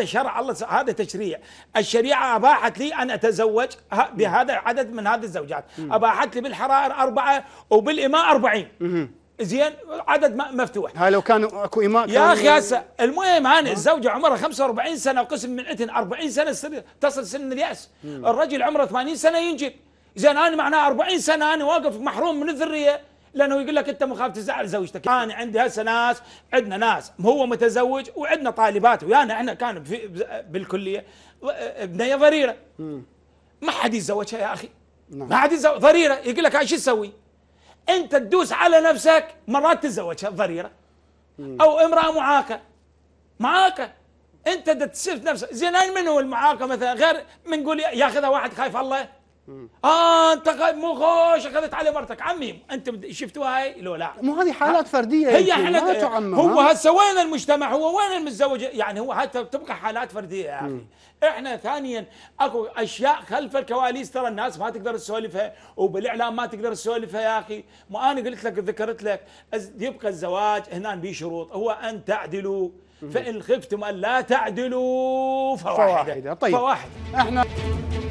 هذا شرع الله هذا تشريع الشريعة أباحت لي أن أتزوج بهذا عدد من هذه الزوجات أباحت لي بالحرائر أربعة وبالإماء أربعين زين عدد مفتوح هاي لو كان اكو اماء يا اخي هسه المهم انا الزوجه عمرها 45 سنه وقسم من عندهن 40 سنه تصل سن الياس الرجل عمره 80 سنه ينجب زين انا معناه 40 سنه انا واقف محروم من الذريه لانه يقول لك انت مخاف تزعل زوجتك انا عندي هسه ناس عندنا ناس هو متزوج وعندنا طالبات ويانا احنا كان في بالكليه بنيه ضريره ما حد يتزوجها يا اخي نعم. ما حد يتزوج ضريره يقول لك شو تسوي؟ انت تدوس على نفسك مرات تتزوجها ضريره او امراه معاقه معاقه انت تسيف نفسك زين من هو المعاقه مثلا غير منقول ياخذها واحد خايف الله اه انت مو خوش اخذت على مرتك عمي انت شفتوها هاي لو لا مو هذه حالات فرديه هي حالات هو هسه وين المجتمع هو وين المتزوج يعني هو حتى تبقى حالات فرديه يا اخي احنا ثانيا اكو اشياء خلف الكواليس ترى الناس ما تقدر تسولفها وبالاعلام ما تقدر تسولفها يا اخي ما انا قلت لك ذكرت لك يبقى الزواج هنا به شروط هو ان تعدلوا فان خفتم ان لا تعدلوا فواحده, فواحدة. طيب فواحده احنا